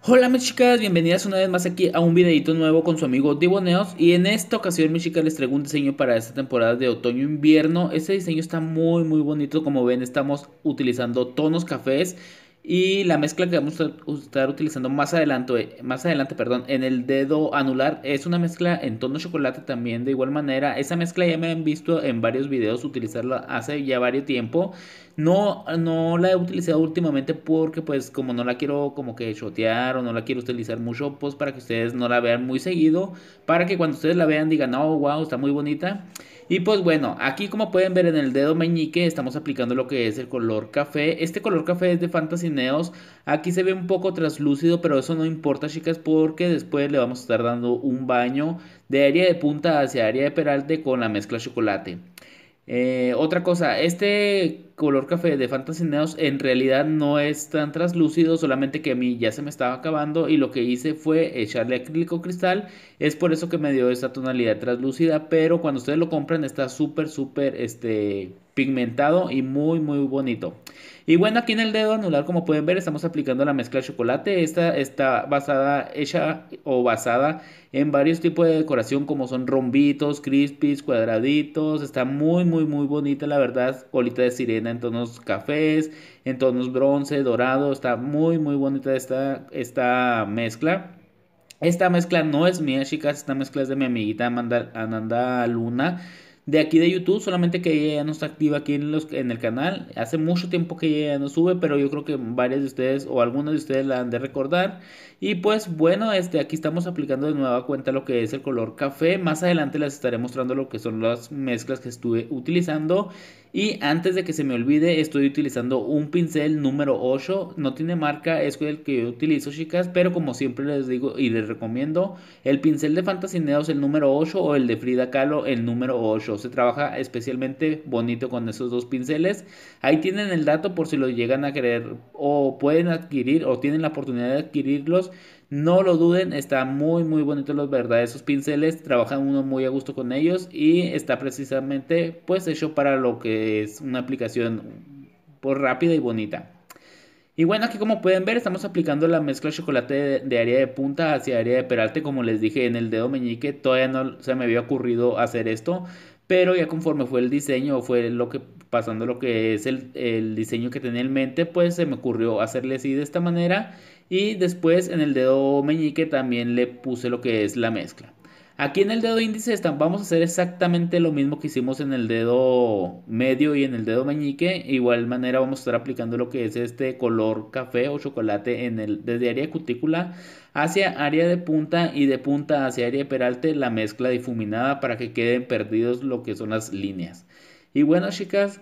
Hola mis chicas, bienvenidas una vez más aquí a un videito nuevo con su amigo Diboneos y en esta ocasión mis chicas les traigo un diseño para esta temporada de otoño-invierno Este diseño está muy muy bonito, como ven estamos utilizando tonos cafés y la mezcla que vamos a estar utilizando más adelante, más adelante perdón, en el dedo anular es una mezcla en tono chocolate también de igual manera. Esa mezcla ya me han visto en varios videos utilizarla hace ya varios tiempo. No, no la he utilizado últimamente porque pues como no la quiero como que chotear o no la quiero utilizar mucho, pues para que ustedes no la vean muy seguido, para que cuando ustedes la vean digan, oh, wow, está muy bonita. Y pues bueno, aquí como pueden ver en el dedo meñique estamos aplicando lo que es el color café. Este color café es de Fantasy Neos. Aquí se ve un poco traslúcido, pero eso no importa chicas porque después le vamos a estar dando un baño de área de punta hacia área de peralte con la mezcla chocolate. Eh, otra cosa, este color café de Fantasy Neos en realidad no es tan translúcido, solamente que a mí ya se me estaba acabando y lo que hice fue echarle acrílico cristal, es por eso que me dio esa tonalidad translúcida, pero cuando ustedes lo compran está súper, súper, este, pigmentado y muy muy bonito. Y bueno, aquí en el dedo anular, como pueden ver, estamos aplicando la mezcla de chocolate. Esta está basada, hecha o basada en varios tipos de decoración como son rombitos, crispies, cuadraditos. Está muy, muy, muy bonita, la verdad. Olita de sirena en tonos cafés, en tonos bronce, dorado. Está muy, muy bonita esta, esta mezcla. Esta mezcla no es mía, chicas. Esta mezcla es de mi amiguita Amanda, Ananda Luna de aquí de YouTube, solamente que ella ya no está activa aquí en, los, en el canal. Hace mucho tiempo que ella ya no sube, pero yo creo que varias de ustedes o algunos de ustedes la han de recordar. Y pues bueno, este, aquí estamos aplicando de nueva cuenta lo que es el color café. Más adelante les estaré mostrando lo que son las mezclas que estuve utilizando. Y antes de que se me olvide, estoy utilizando un pincel número 8. No tiene marca, es el que yo utilizo, chicas. Pero como siempre les digo y les recomiendo, el pincel de Fantasineos, el número 8, o el de Frida Kahlo, el número 8. Se trabaja especialmente bonito con esos dos pinceles. Ahí tienen el dato por si lo llegan a querer o pueden adquirir o tienen la oportunidad de adquirirlos. No lo duden, está muy muy bonito los esos pinceles, trabajan uno muy a gusto con ellos y está precisamente pues hecho para lo que es una aplicación por pues, rápida y bonita. Y bueno, aquí como pueden ver, estamos aplicando la mezcla de chocolate de, área de punta hacia área de peralte. Como les dije, en el dedo meñique todavía no se me había ocurrido hacer esto. Pero ya conforme fue el diseño, fue lo que pasando lo que es el, diseño que tenía en mente, pues se me ocurrió hacerle así de esta manera y después en el dedo meñique también le puse lo que es la mezcla. Aquí en el dedo índice vamos a hacer exactamente lo mismo que hicimos en el dedo medio y en el dedo meñique. Igual manera vamos a estar aplicando lo que es este color café o chocolate en el, desde área de cutícula hacia área de punta y de punta hacia área de peralte la mezcla difuminada para que queden perdidos lo que son las líneas. Y bueno, chicas,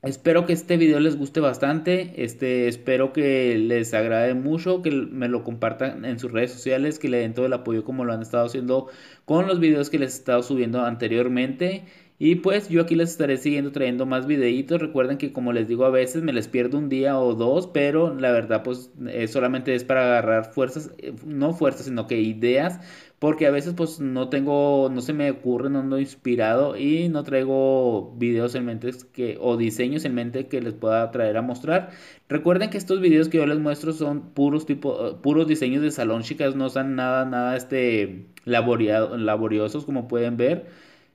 Espero que este video les guste bastante, este, espero que les agrade mucho, que me lo compartan en sus redes sociales, que le den todo el apoyo como lo han estado haciendo con los videos que les he estado subiendo anteriormente. Y pues yo aquí les estaré siguiendo trayendo más videitos. Recuerden que como les digo a veces me les pierdo un día o dos, pero la verdad pues eh, solamente es para agarrar fuerzas, eh, no fuerzas, sino que ideas, porque a veces pues no tengo, no se me ocurre, no ando inspirado y no traigo videos en mente que, o diseños en mente que les pueda traer a mostrar. Recuerden que estos videos que yo les muestro son puros tipo, eh, puros diseños de salón, chicas, no son nada, nada este laboriosos como pueden ver.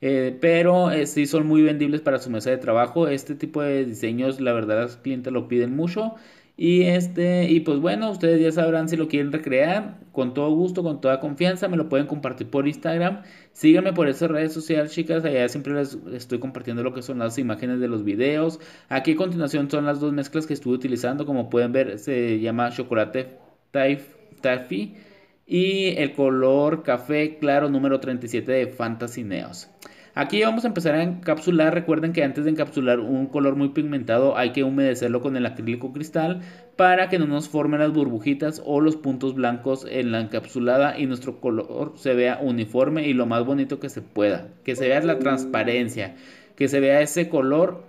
Eh, pero eh, sí son muy vendibles para su mesa de trabajo. Este tipo de diseños, la verdad, los clientes lo piden mucho. Y este, y pues bueno, ustedes ya sabrán si lo quieren recrear. Con todo gusto, con toda confianza, me lo pueden compartir por Instagram. Síganme por esas redes sociales, chicas. Allá siempre les estoy compartiendo lo que son las imágenes de los videos. Aquí a continuación son las dos mezclas que estuve utilizando. Como pueden ver, se llama chocolate taffy y el color café claro número 37 de Fantasy Neos. Aquí vamos a empezar a encapsular. Recuerden que antes de encapsular un color muy pigmentado hay que humedecerlo con el acrílico cristal para que no nos formen las burbujitas o los puntos blancos en la encapsulada y nuestro color se vea uniforme y lo más bonito que se pueda. Que se vea la transparencia, que se vea ese color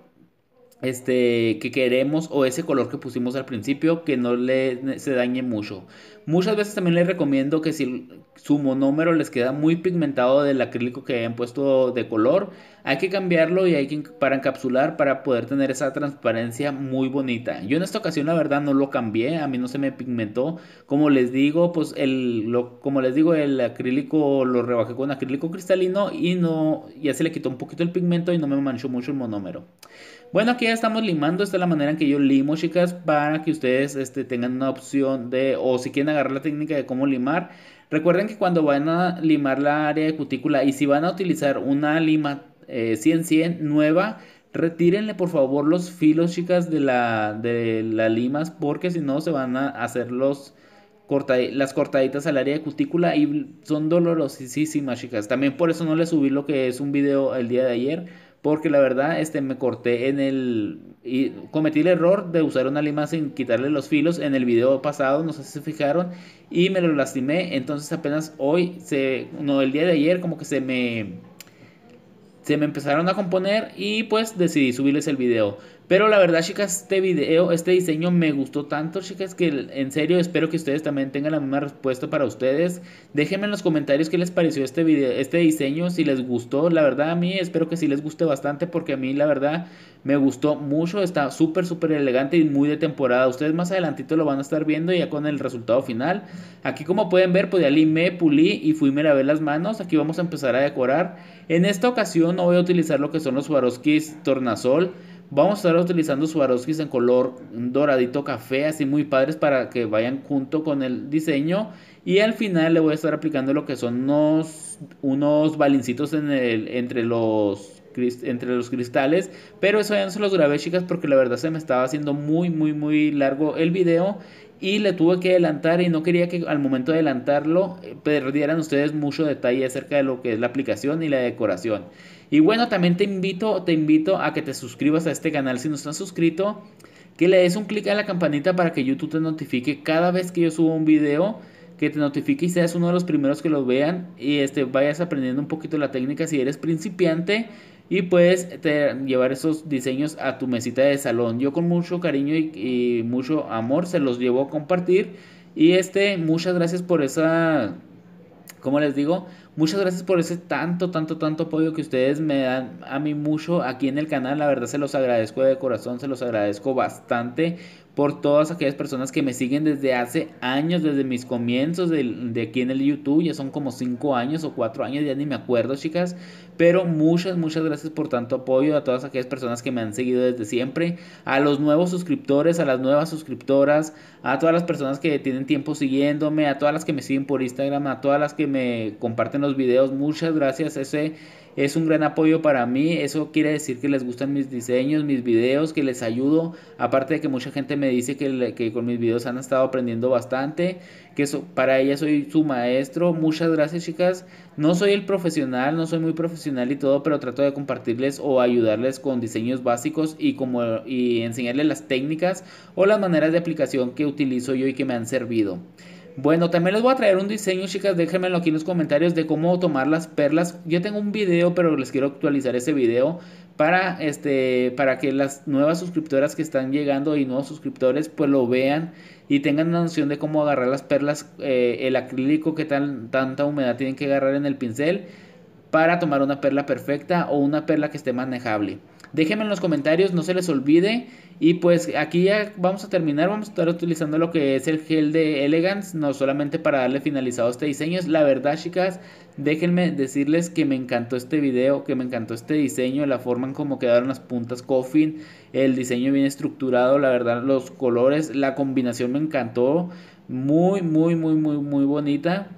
este, que queremos o ese color que pusimos al principio que no le, se dañe mucho. Muchas veces también les recomiendo que si su monómero les queda muy pigmentado del acrílico que hayan puesto de color, hay que cambiarlo y hay que para encapsular para poder tener esa transparencia muy bonita. Yo en esta ocasión la verdad no lo cambié, a mí no se me pigmentó. Como les digo, pues el como les digo, el acrílico lo rebajé con acrílico cristalino y no ya se le quitó un poquito el pigmento y no me manchó mucho el monómero. Bueno, aquí ya estamos limando. Esta es la manera en que yo limo, chicas, para que ustedes este, tengan una opción de, o si quieren agarrar la técnica de cómo limar. Recuerden que cuando van a limar la área de cutícula y si van a utilizar una lima 100 eh, 100 nueva. Retírenle por favor los filos, chicas, de la de la limas porque si no se van a hacer los corta, las cortaditas al área de cutícula y son dolorosísimas, chicas. También por eso no les subí lo que es un video el día de ayer porque la verdad este me corté en el y cometí el error de usar una lima sin quitarle los filos en el video pasado, no sé si se fijaron, y me lo lastimé, entonces apenas hoy se no el día de ayer como que se me se me empezaron a componer y pues decidí subirles el video. Pero la verdad, chicas, este video, este diseño me gustó tanto, chicas, que en serio espero que ustedes también tengan la misma respuesta para ustedes. Déjenme en los comentarios qué les pareció este video, este diseño, si les gustó. La verdad, a mí espero que sí les guste bastante porque a mí la verdad me gustó mucho. Está súper, súper elegante y muy de temporada. Ustedes más adelantito lo van a estar viendo ya con el resultado final. Aquí como pueden ver, pues ya limé, pulí y fui a ver las manos. Aquí vamos a empezar a decorar. En esta ocasión no voy a utilizar lo que son los Swarovski Tornasol Vamos a estar utilizando Swarovskis en color doradito café, así muy padres para que vayan junto con el diseño. Y al final le voy a estar aplicando lo que son unos, balincitos en el, entre los entre los cristales. Pero eso ya no se los grabé, chicas, porque la verdad se me estaba haciendo muy, muy, muy largo el video y le tuve que adelantar y no quería que al momento de adelantarlo eh, perdieran ustedes mucho detalle acerca de lo que es la aplicación y la decoración. Y bueno, también te invito, te invito a que te suscribas a este canal si no estás suscrito, que le des un clic a la campanita para que YouTube te notifique cada vez que yo suba un video, que te notifique y seas uno de los primeros que lo vean y este vayas aprendiendo un poquito la técnica si eres principiante y puedes este, llevar esos diseños a tu mesita de salón. Yo con mucho cariño y, y, mucho amor se los llevo a compartir. Y este, muchas gracias por esa, ¿cómo les digo? Muchas gracias por ese tanto, tanto, tanto apoyo que ustedes me dan a mí mucho aquí en el canal. La verdad se los agradezco de corazón, se los agradezco bastante por todas aquellas personas que me siguen desde hace años, desde mis comienzos de, de aquí en el YouTube. Ya son como 5 años o 4 años, ya ni me acuerdo, chicas. Pero muchas, muchas gracias por tanto apoyo a todas aquellas personas que me han seguido desde siempre. A los nuevos suscriptores, a las nuevas suscriptoras, a todas las personas que tienen tiempo siguiéndome, a todas las que me siguen por Instagram, a todas las que me comparten los videos. Muchas gracias, ese es un gran apoyo para mí. Eso quiere decir que les gustan mis diseños, mis videos, que les ayudo. Aparte de que mucha gente me dice que, con mis videos han estado aprendiendo bastante, que eso para ella soy su maestro. Muchas gracias chicas. No soy el profesional, no soy muy profesional y todo, pero trato de compartirles o ayudarles con diseños básicos y, como, y enseñarles las técnicas o las maneras de aplicación que utilizo yo y que me han servido. Bueno, también les voy a traer un diseño, chicas. Déjenmelo aquí en los comentarios de cómo tomar las perlas. Yo tengo un video, pero les quiero actualizar ese video para, este, para que las nuevas suscriptoras que están llegando y nuevos suscriptores pues lo vean y tengan una noción de cómo agarrar las perlas, eh, el acrílico, que tanta humedad tienen que agarrar en el pincel para tomar una perla perfecta o una perla que esté manejable. Déjenme en los comentarios, no se les olvide. Y pues aquí ya vamos a terminar, vamos a estar utilizando lo que es el gel de Elegance, no solamente para darle finalizado a este diseño. La verdad, chicas, déjenme decirles que me encantó este video, que me encantó este diseño, la forma en cómo quedaron las puntas coffin, el diseño bien estructurado, la verdad, los colores, la combinación me encantó. Muy, muy, muy, muy, muy bonita.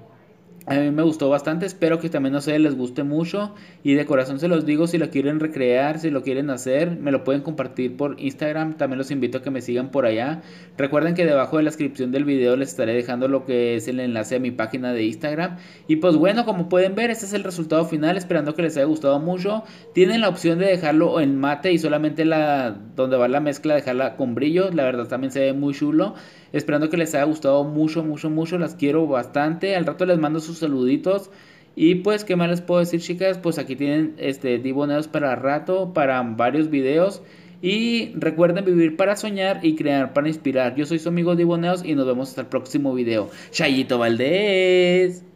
A mí me gustó bastante, espero que también a ustedes les guste mucho y de corazón se los digo, si lo quieren recrear, si lo quieren hacer, me lo pueden compartir por Instagram, también los invito a que me sigan por allá. Recuerden que debajo de la descripción del video les estaré dejando lo que es el enlace a mi página de Instagram. Y pues bueno, como pueden ver, este es el resultado final, esperando que les haya gustado mucho. Tienen la opción de dejarlo en mate y solamente la donde va la mezcla dejarla con brillo, la verdad también se ve muy chulo. Esperando que les haya gustado mucho, mucho, mucho. Las quiero bastante. Al rato les mando sus saluditos. Y pues, ¿qué más les puedo decir, chicas? Pues aquí tienen este diboneos para rato, para varios videos. Y recuerden vivir para soñar y crear para inspirar. Yo soy su amigo Diboneos y nos vemos hasta el próximo video. Chayito Valdés.